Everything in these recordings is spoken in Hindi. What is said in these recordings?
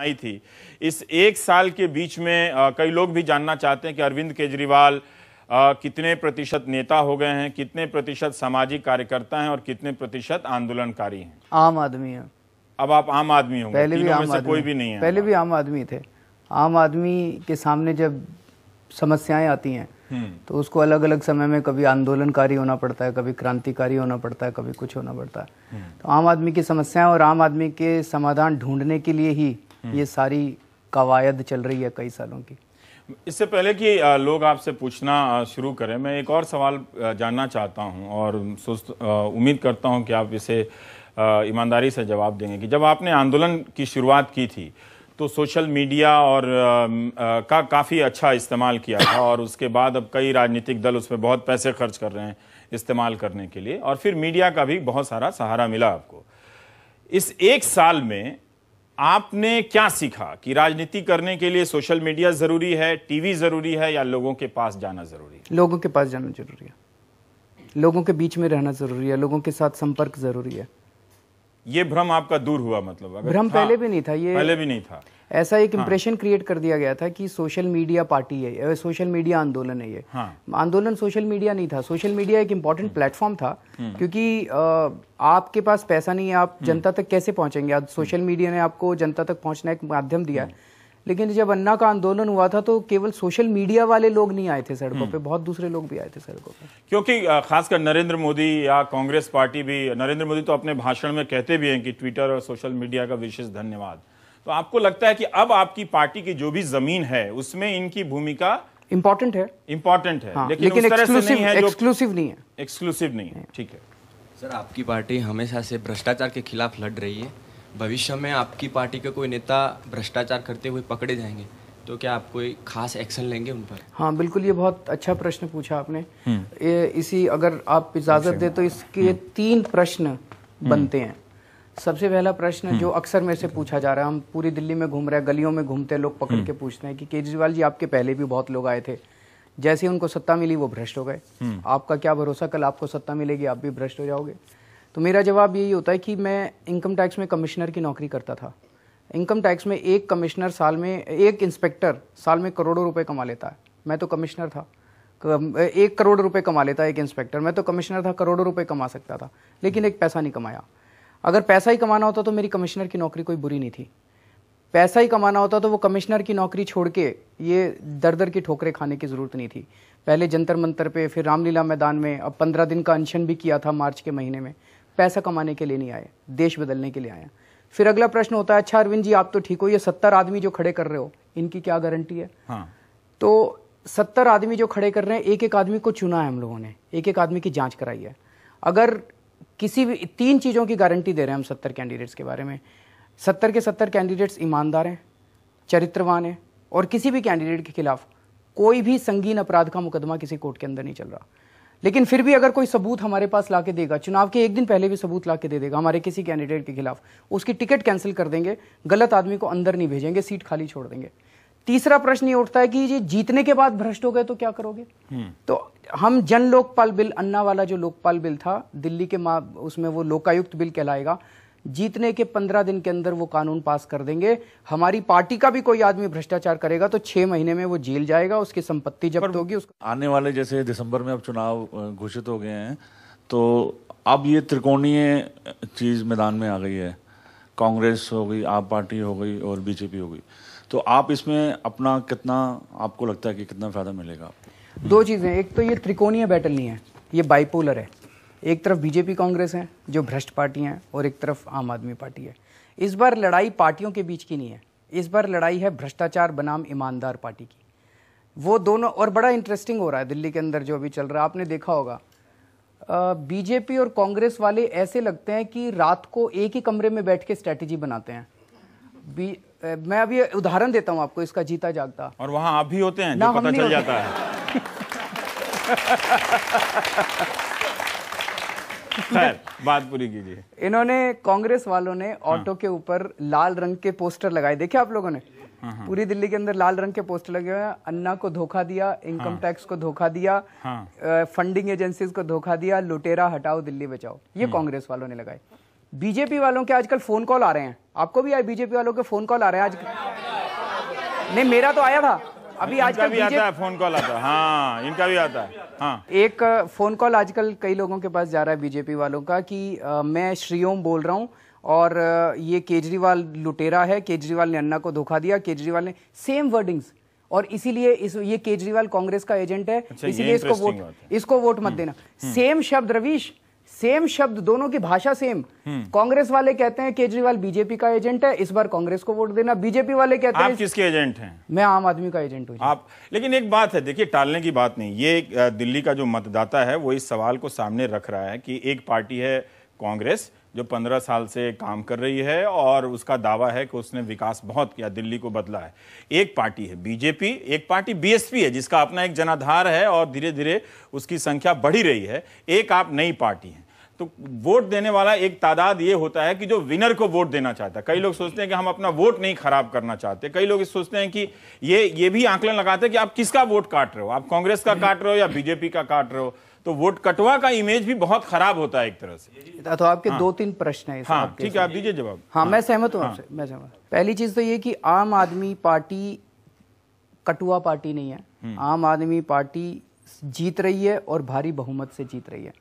आई थी इस एक साल के बीच में आ, कई लोग भी जानना चाहते हैं कि अरविंद केजरीवाल कितने प्रतिशत नेता हो गए हैं कितने प्रतिशत सामाजिक कार्यकर्ता हैं और कितने प्रतिशत आंदोलनकारी हैं आम आदमी है अब आप आम आदमी होंगे पहले भी आम आदमी कोई भी नहीं है पहले भी आम आदमी थे आम आदमी के सामने जब समस्याएं आती हैं हम्म। तो उसको अलग अलग समय में कभी आंदोलनकारी होना पड़ता है कभी क्रांतिकारी होना पड़ता है कभी कुछ होना पड़ता है हम्म। तो आम आदमी की समस्याएं और आम आदमी के समाधान ढूंढने के लिए ही हम्म। ये सारी कवायद चल रही है कई सालों की इससे पहले कि लोग आपसे पूछना शुरू करें मैं एक और सवाल जानना चाहता हूं और सोच उम्मीद करता हूं कि आप इसे ईमानदारी से जवाब देंगे कि जब आपने आंदोलन की शुरुआत की थी तो सोशल मीडिया और का काफ़ी अच्छा इस्तेमाल किया था और उसके बाद अब कई राजनीतिक दल उस पर बहुत पैसे खर्च कर रहे हैं इस्तेमाल करने के लिए और फिर मीडिया का भी बहुत सारा सहारा मिला आपको इस एक साल में आपने क्या सीखा कि राजनीति करने के लिए सोशल मीडिया जरूरी है टीवी जरूरी है या लोगों के पास जाना जरूरी है लोगों के पास जाना जरूरी है लोगों के बीच में रहना जरूरी है लोगों के साथ संपर्क जरूरी है ये भ्रम आपका दूर हुआ मतलब भ्रम पहले भी नहीं था ये पहले भी नहीं था ऐसा एक इम्प्रेशन हाँ। क्रिएट कर दिया गया था कि सोशल मीडिया पार्टी है सोशल मीडिया आंदोलन है ये हाँ। आंदोलन सोशल मीडिया नहीं था सोशल मीडिया एक इम्पॉर्टेंट प्लेटफॉर्म था हम्म। क्योंकि आपके पास पैसा नहीं है आप हम्म। जनता तक कैसे पहुंचेंगे आज सोशल मीडिया हम्म। ने आपको जनता तक पहुंचना एक माध्यम दिया है लेकिन जब अन्ना का आंदोलन हुआ था तो केवल सोशल मीडिया वाले लोग नहीं आए थे सड़कों पे बहुत दूसरे लोग भी आए थे सड़कों पे क्योंकि खासकर नरेंद्र मोदी या कांग्रेस पार्टी भी नरेंद्र मोदी तो अपने भाषण में कहते भी हैं कि ट्विटर और सोशल मीडिया का विशेष धन्यवाद तो आपको लगता है कि अब आपकी पार्टी की जो भी जमीन है उसमें इनकी भूमिका इंपॉर्टेंट है इंपॉर्टेंट है हाँ, लेकिन, लेकिन उस तरह से नहीं है एक्सक्लूसिव नहीं है एक्सक्लूसिव नहीं है हाँ। ठीक है सर आपकी पार्टी हमेशा से भ्रष्टाचार के खिलाफ लड़ रही है भविष्य में आपकी पार्टी के कोई नेता भ्रष्टाचार करते हुए पकड़े जाएंगे तो क्या आप कोई खास एक्शन लेंगे उन पर हाँ बिल्कुल ये बहुत अच्छा प्रश्न पूछा आपने हम्म। इसी अगर आप इजाजत अच्छा। दे तो इसके हम्म। तीन प्रश्न बनते हैं सबसे पहला प्रश्न हम्म। जो अक्सर मेरे से पूछा जा रहा है हम पूरी दिल्ली में घूम रहे हैं गलियों में घूमते हैं लोग पकड़ हम्म। के पूछते हैं कि केजरीवाल जी आपके पहले भी बहुत लोग आए थे जैसे ही उनको सत्ता मिली वो भ्रष्ट हो गए हम्म। आपका क्या भरोसा कल आपको सत्ता मिलेगी आप भी भ्रष्ट हो जाओगे तो मेरा जवाब यही होता है कि मैं इनकम टैक्स में कमिश्नर की नौकरी करता था इनकम टैक्स में एक कमिश्नर साल में एक इंस्पेक्टर साल में करोड़ों रुपए कमा लेता है मैं तो कमिश्नर था एक करोड़ रुपए कमा लेता एक इंस्पेक्टर मैं तो कमिश्नर था करोड़ों रुपए कमा सकता था लेकिन एक पैसा नहीं कमाया अगर पैसा ही कमाना होता तो मेरी कमिश्नर की नौकरी कोई बुरी नहीं थी पैसा ही कमाना होता तो वो कमिश्नर की नौकरी छोड़ के ये दर दर की ठोकरें खाने की ज़रूरत नहीं थी पहले जंतर मंतर पे फिर रामलीला मैदान में अब पंद्रह दिन का अनशन भी किया था मार्च के महीने में पैसा कमाने के लिए नहीं आए देश बदलने के लिए आया फिर अगला प्रश्न होता है अच्छा अरविंद जी आप तो ठीक हो ये सत्तर आदमी जो खड़े कर रहे हो इनकी क्या गारंटी है हाँ। तो सत्तर आदमी जो खड़े कर रहे हैं एक एक आदमी को चुना है हम लोगों ने एक एक आदमी की जांच कराई है अगर किसी भी तीन चीज़ों की गारंटी दे रहे हैं हम सत्तर कैंडिडेट्स के बारे में सत्तर के सत्तर कैंडिडेट्स ईमानदार हैं चरित्रवान हैं और किसी भी कैंडिडेट के खिलाफ कोई भी संगीन अपराध का मुकदमा किसी कोर्ट के अंदर नहीं चल रहा लेकिन फिर भी अगर कोई सबूत हमारे पास ला के देगा चुनाव के एक दिन पहले भी सबूत ला के दे देगा हमारे किसी कैंडिडेट के खिलाफ उसकी टिकट कैंसिल कर देंगे गलत आदमी को अंदर नहीं भेजेंगे सीट खाली छोड़ देंगे तीसरा प्रश्न ये उठता है कि जी जीतने के बाद भ्रष्ट हो गए तो क्या करोगे हम्म। तो हम जन लोकपाल बिल अन्ना वाला जो लोकपाल बिल था दिल्ली के मा उसमें वो लोकायुक्त बिल कहलाएगा जीतने के पंद्रह दिन के अंदर वो कानून पास कर देंगे हमारी पार्टी का भी कोई आदमी भ्रष्टाचार करेगा तो छह महीने में वो जेल जाएगा उसकी संपत्ति जब्त होगी उसका आने वाले जैसे दिसंबर में अब चुनाव घोषित हो गए हैं तो अब ये त्रिकोणीय चीज मैदान में आ गई है कांग्रेस हो गई आप पार्टी हो गई और बीजेपी हो गई तो आप इसमें अपना कितना आपको लगता है कि कितना फ़ायदा मिलेगा दो चीज़ें एक तो ये त्रिकोणीय बैटल नहीं है ये बाइपोलर है एक तरफ बीजेपी कांग्रेस है जो भ्रष्ट पार्टी हैं और एक तरफ आम आदमी पार्टी है इस बार लड़ाई पार्टियों के बीच की नहीं है इस बार लड़ाई है भ्रष्टाचार बनाम ईमानदार पार्टी की वो दोनों और बड़ा इंटरेस्टिंग हो रहा है दिल्ली के अंदर जो अभी चल रहा है आपने देखा होगा बीजेपी और कांग्रेस वाले ऐसे लगते हैं कि रात को एक ही कमरे में बैठ के स्ट्रैटेजी बनाते हैं बी मैं अभी उदाहरण देता हूँ आपको इसका जीता जागता और वहाँ आप भी होते हैं जो पता चल जाता है खैर बात पूरी कीजिए इन्होंने कांग्रेस वालों ने हाँ। ऑटो हाँ। के ऊपर लाल रंग के पोस्टर लगाए देखे आप लोगों ने हाँ, हाँ। पूरी दिल्ली के अंदर लाल रंग के पोस्टर लगे हुए हैं अन्ना को धोखा दिया इनकम हाँ। टैक्स को धोखा दिया हाँ। फंडिंग एजेंसीज को धोखा दिया लुटेरा हटाओ दिल्ली बचाओ ये हम्म। कांग्रेस वालों ने लगाए बीजेपी वालों के आजकल फ़ोन कॉल आ रहे हैं आपको भी आए बीजेपी वालों के फ़ोन कॉल आ रहे हैं आज नहीं मेरा तो आया था अभी आजकल भी आता है फोन कॉल आता है हाँ इनका भी आता है हाँ एक फोन कॉल आजकल कई लोगों के पास जा रहा है बीजेपी वालों का कि आ, मैं श्रीओम बोल रहा हूँ और ये केजरीवाल लुटेरा है केजरीवाल ने अन्ना को धोखा दिया केजरीवाल ने सेम वर्डिंग्स और इसीलिए इस ये केजरीवाल कांग्रेस का एजेंट है अच्छा, इसीलिए इसको वोट इसको वोट मत हम्म, देना सेम हम्म। शब्द रवीश सेम शब्द दोनों की भाषा सेम हम्म। कांग्रेस वाले कहते हैं केजरीवाल बीजेपी का एजेंट है इस बार कांग्रेस को वोट देना बीजेपी वाले कहते हैं आप किसके एजेंट हैं मैं आम आदमी का एजेंट हूँ आप लेकिन एक बात है देखिए टालने की बात नहीं ये दिल्ली का जो मतदाता है वो इस सवाल को सामने रख रहा है कि एक पार्टी है कांग्रेस जो पंद्रह साल से काम कर रही है और उसका दावा है कि उसने विकास बहुत किया दिल्ली को बदला है एक पार्टी है बीजेपी एक पार्टी बीएसपी है जिसका अपना एक जनाधार है और धीरे धीरे उसकी संख्या बढ़ी रही है एक आप नई पार्टी हैं तो वोट देने वाला एक तादाद ये होता है कि जो विनर को वोट देना चाहता है कई लोग सोचते हैं कि हम अपना वोट नहीं खराब करना चाहते कई लोग सोचते हैं कि ये ये भी आंकलन लगाते हैं कि आप किसका वोट काट रहे हो आप कांग्रेस का काट रहे हो या बीजेपी का काट रहे हो तो वोट कटवा का इमेज भी बहुत खराब होता है एक तरह से हाँ। तो आपके हाँ, दो तीन प्रश्न है हाँ, ठीक है आप दीजिए जवाब हाँ, हाँ, हाँ। मैं सहमत हूँ आपसे मैं सहमत पहली चीज तो ये कि आम आदमी पार्टी कटुआ पार्टी नहीं है हम्म। आम आदमी पार्टी जीत रही है और भारी बहुमत से जीत रही है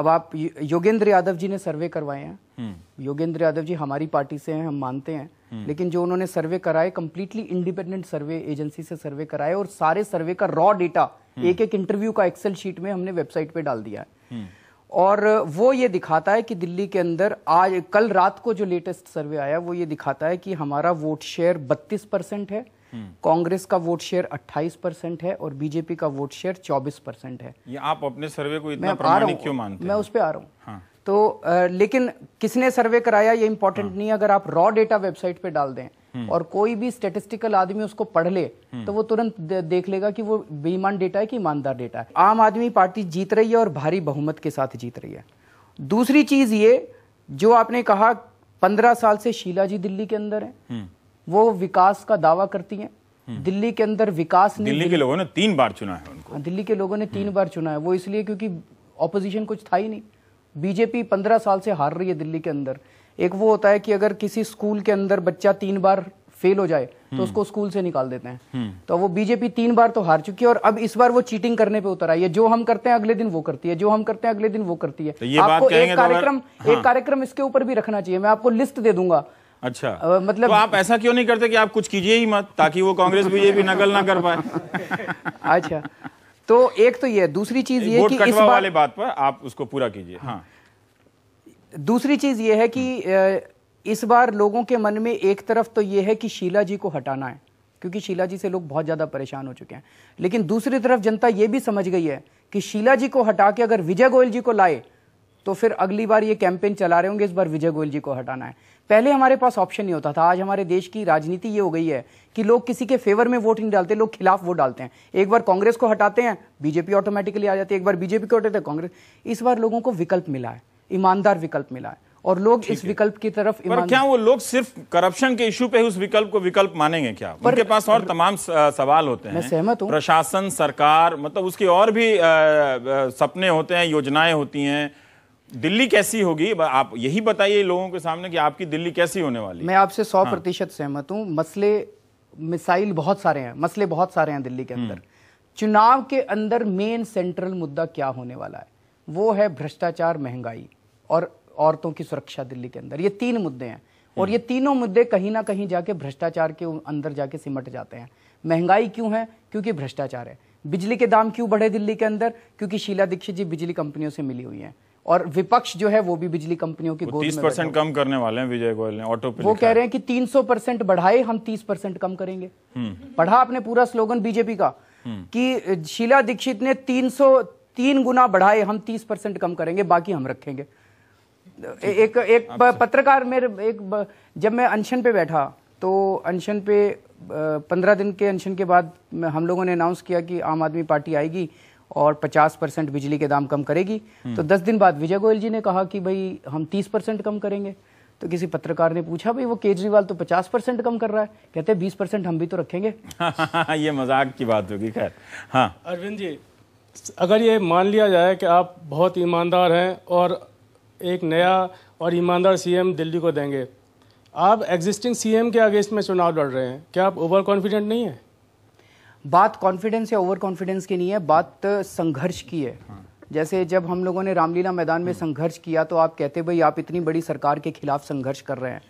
अब आप योगेंद्र यादव जी ने सर्वे करवाए हैं हम्म। योगेंद्र यादव जी हमारी पार्टी से हैं हम मानते हैं हम्म। लेकिन जो उन्होंने सर्वे कराए कंप्लीटली इंडिपेंडेंट सर्वे एजेंसी से सर्वे कराए और सारे सर्वे का रॉ डेटा एक एक इंटरव्यू का एक्सेल शीट में हमने वेबसाइट पे डाल दिया है हम्म। और वो ये दिखाता है कि दिल्ली के अंदर आज कल रात को जो लेटेस्ट सर्वे आया वो ये दिखाता है कि हमारा वोट शेयर 32 परसेंट है हम्म। कांग्रेस का वोट शेयर 28 परसेंट है और बीजेपी का वोट शेयर 24 परसेंट है ये आप अपने सर्वे को इतना प्रमाणिक क्यों मानते मैं उस पर आ रहा हूँ हाँ। तो आ, लेकिन किसने सर्वे कराया ये इंपॉर्टेंट हाँ। नहीं अगर आप रॉ डेटा वेबसाइट पे डाल दें हम्म। और कोई भी स्टेटिस्टिकल आदमी उसको पढ़ ले हम्म। तो वो तुरंत देख लेगा कि वो बेईमान डेटा है कि ईमानदार डेटा है आम आदमी पार्टी जीत रही है और भारी बहुमत के साथ जीत रही है दूसरी चीज ये जो आपने कहा पंद्रह साल से शीला जी दिल्ली के अंदर है हम्म। वो विकास का दावा करती है दिल्ली के अंदर विकास ने दिल्ली के लोगों ने तीन बार चुना है उनको हाँ, दिल्ली के लोगों ने तीन बार चुना है वो इसलिए क्योंकि ऑपोजिशन कुछ था ही नहीं बीजेपी पंद्रह साल से हार रही है दिल्ली के अंदर एक वो होता है कि अगर किसी स्कूल के अंदर बच्चा तीन बार फेल हो जाए तो हम्म। उसको स्कूल से निकाल देते हैं हम्म। तो वो बीजेपी तीन बार तो हार चुकी है और अब इस बार वो चीटिंग करने पे उतर आई है जो हम करते हैं अगले दिन वो करती है जो हम करते हैं अगले दिन वो करती है तो आपको एक तो कार्यक्रम तो हाँ। एक कार्यक्रम इसके ऊपर भी रखना चाहिए मैं आपको लिस्ट दे दूंगा अच्छा आ, मतलब तो आप ऐसा क्यों नहीं करते कि आप कुछ कीजिए ही मत ताकि वो कांग्रेस बीजेपी नकल ना कर पाए अच्छा तो एक तो ये दूसरी चीज ये की इस बार... वाले बात पर आप उसको पूरा कीजिए हाँ दूसरी चीज़ ये है कि हम्म। इस बार लोगों के मन में एक तरफ तो ये है कि शीला जी को हटाना है क्योंकि शीला जी से लोग बहुत ज़्यादा परेशान हो चुके हैं लेकिन दूसरी तरफ जनता ये भी समझ गई है कि शीला जी को हटा के अगर विजय गोयल जी को लाए तो फिर अगली बार ये कैंपेन चला रहे होंगे इस बार विजय गोयल जी को हटाना है पहले हमारे पास ऑप्शन नहीं होता था आज हमारे देश की राजनीति ये हो गई है कि लोग किसी के फेवर में वोट नहीं डालते लोग खिलाफ वोट डालते हैं एक बार कांग्रेस को हटाते हैं बीजेपी ऑटोमेटिकली आ जाती है एक बार बीजेपी को हटाते हैं कांग्रेस इस बार लोगों को विकल्प मिला है ईमानदार विकल्प मिला है और लोग इस विकल्प की तरफ पर क्या वो लोग सिर्फ करप्शन के इशू पे उस विकल्प को विकल्प मानेंगे क्या पर, उनके पास और तमाम सवाल होते हैं मैं सहमत हूँ प्रशासन सरकार मतलब उसके और भी सपने होते हैं योजनाएं होती हैं दिल्ली कैसी होगी आप यही बताइए लोगों के सामने कि आपकी दिल्ली कैसी होने वाली मैं आपसे सौ हाँ। प्रतिशत सहमत हूँ मसले मिसाइल बहुत सारे हैं मसले बहुत सारे हैं दिल्ली के हम्म। अंदर चुनाव के अंदर मेन सेंट्रल मुद्दा क्या होने वाला है वो है भ्रष्टाचार महंगाई और औरतों की सुरक्षा दिल्ली के अंदर ये तीन मुद्दे हैं और ये तीनों मुद्दे कहीं ना कहीं जाके भ्रष्टाचार के अंदर जाके सिमट जाते हैं महंगाई क्यों है क्योंकि भ्रष्टाचार है बिजली के दाम क्यों बढ़े दिल्ली के अंदर क्योंकि शीला दीक्षित जी बिजली कंपनियों से मिली हुई हैं और विपक्ष जो है वो भी बिजली कंपनियों की तीस परसेंट कम करने वाले हैं विजय गोयल ने ऑटो वो कह रहे हैं कि सौ परसेंट बढ़ाए हम तीस परसेंट कम करेंगे हम्म। पढ़ा आपने पूरा स्लोगन बीजेपी का हम्म। कि शीला दीक्षित ने तीन सौ तीन गुना बढ़ाए हम तीस परसेंट कम करेंगे बाकी हम रखेंगे एक एक पत्रकार मेरे एक जब मैं अनशन पे बैठा तो अनशन पे पंद्रह दिन के अनशन के बाद हम लोगों ने अनाउंस किया कि आम आदमी पार्टी आएगी और 50 परसेंट बिजली के दाम कम करेगी हम्म। तो 10 दिन बाद विजय गोयल जी ने कहा कि भाई हम 30 परसेंट कम करेंगे तो किसी पत्रकार ने पूछा भाई वो केजरीवाल तो 50 परसेंट कम कर रहा है कहते हैं बीस परसेंट हम भी तो रखेंगे ये मजाक की बात होगी खैर हाँ अरविंद जी अगर ये मान लिया जाए कि आप बहुत ईमानदार हैं और एक नया और ईमानदार सीएम दिल्ली को देंगे आप एग्जिस्टिंग सीएम के अगेंस्ट में चुनाव लड़ रहे हैं क्या आप ओवर कॉन्फिडेंट नहीं है बात कॉन्फिडेंस या ओवर कॉन्फिडेंस की नहीं है बात संघर्ष की है हाँ। जैसे जब हम लोगों ने रामलीला मैदान में हाँ। संघर्ष किया तो आप कहते भाई आप इतनी बड़ी सरकार के खिलाफ संघर्ष कर रहे हैं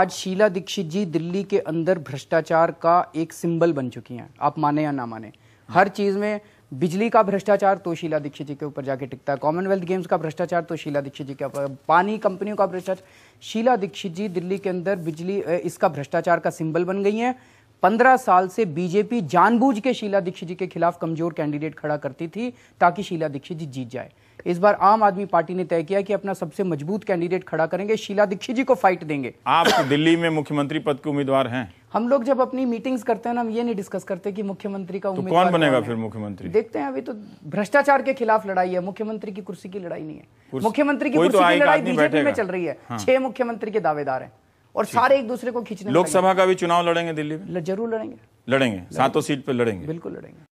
आज शीला दीक्षित जी दिल्ली के अंदर भ्रष्टाचार का एक सिंबल बन चुकी हैं आप माने या ना माने हाँ। हर चीज़ में बिजली का भ्रष्टाचार तो शीला दीक्षित जी के ऊपर जाके टिकता है कॉमनवेल्थ गेम्स का भ्रष्टाचार तो शीला दीक्षित जी के ऊपर पानी कंपनियों का भ्रष्टाचार शीला दीक्षित जी दिल्ली के अंदर बिजली इसका भ्रष्टाचार का सिंबल बन गई हैं पंद्रह साल से बीजेपी जानबूझ के शीला दीक्षित जी के खिलाफ कमजोर कैंडिडेट खड़ा करती थी ताकि शीला दीक्षित जी जीत जाए इस बार आम आदमी पार्टी ने तय किया कि अपना सबसे मजबूत कैंडिडेट खड़ा करेंगे शीला दीक्षित जी को फाइट देंगे आप तो दिल्ली में मुख्यमंत्री पद के उम्मीदवार हैं हम लोग जब अपनी मीटिंग्स करते हैं ना हम ये नहीं डिस्कस करते कि मुख्यमंत्री का तो कौन बनेगा फिर मुख्यमंत्री देखते हैं अभी तो भ्रष्टाचार के खिलाफ लड़ाई है मुख्यमंत्री की कुर्सी की लड़ाई नहीं है मुख्यमंत्री की तो कुर्सी की लड़ाई बीजेपी में चल रही है हाँ। छह मुख्यमंत्री के दावेदार हैं और सारे एक दूसरे को खींचने लोकसभा का भी चुनाव लड़ेंगे दिल्ली में जरूर लड़ेंगे लड़ेंगे सातों सीट पर लड़ेंगे बिल्कुल लड़ेंगे